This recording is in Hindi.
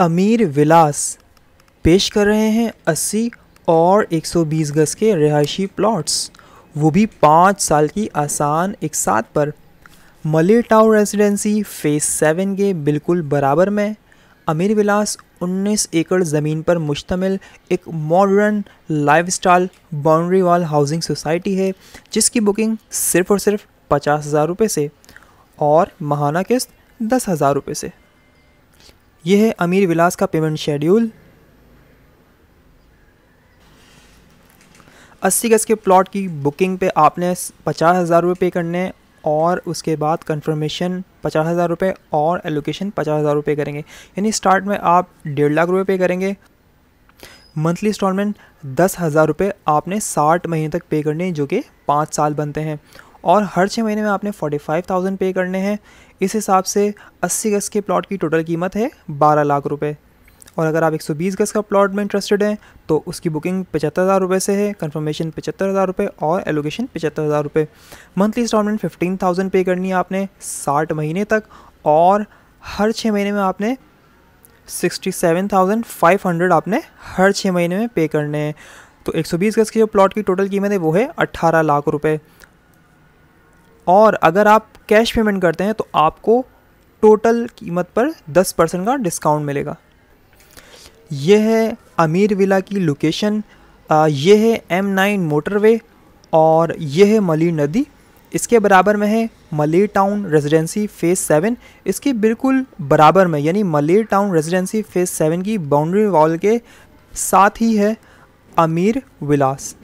अमीर विलास पेश कर रहे हैं 80 और 120 गज के रिहायशी प्लॉट्स वो भी पाँच साल की आसान एक साथ पर Malir town residency phase seven के बिल्कुल बराबर में अमीर विलास 19 एकड़ ज़मीन पर मुश्तमिल एक modern lifestyle boundary wall housing society है जिसकी बुकिंग सिर्फ़ और सिर्फ पचास हज़ार रुपये से और माहाना किस्त दस हज़ार रुपये से ये है अमीर विलास का पेमेंट शेड्यूल अस्सी गज के प्लॉट की बुकिंग पे आपने पचास हज़ार रुपये पे करने और उसके बाद कंफर्मेशन पचास हज़ार रुपये और एलोकेशन पचास हज़ार रुपये करेंगे यानी स्टार्ट में आप डेढ़ लाख रुपये पे करेंगे मंथली इंस्टॉलमेंट दस हज़ार रुपये आपने साठ महीने तक पे करने जो कि पाँच साल बनते हैं और हर छः महीने में आपने फोर्टी फाइव थाउजेंड पे करने हैं इस हिसाब से अस्सी गज़ के प्लॉट की टोटल कीमत है बारह लाख रुपये और अगर आप 120 गज़ का प्लॉट में इंटरेस्टेड हैं तो उसकी बुकिंग पचहत्तर हज़ार रुपये से है कन्फर्मेशन पचहत्तर हज़ार रुपये और एलोकेशन पचहत्तर हज़ार रुपये मंथली इंस्टॉलमेंट फिफ्टीन थाउजेंड पे करनी है आपने साठ महीने तक और हर छः महीने में आपने sixty seven thousand five hundred आपने हर छः महीने में पे करने हैं तो एक सौ बीस गज़ के जो प्लॉट की टोटल कीमत है वो है अट्ठारह लाख रुपये और अगर आप कैश पेमेंट करते हैं तो आपको टोटल कीमत पर 10 परसेंट का डिस्काउंट मिलेगा यह है अमीर विला की लोकेशन यह है एम नाइन मोटरवे और यह है मली नदी इसके बराबर में है मले टाउन रेजिडेंसी फेज़ सेवन इसके बिल्कुल बराबर में यानी Malir town residency phase seven की बाउंड्री वॉल के साथ ही है अमीर विलास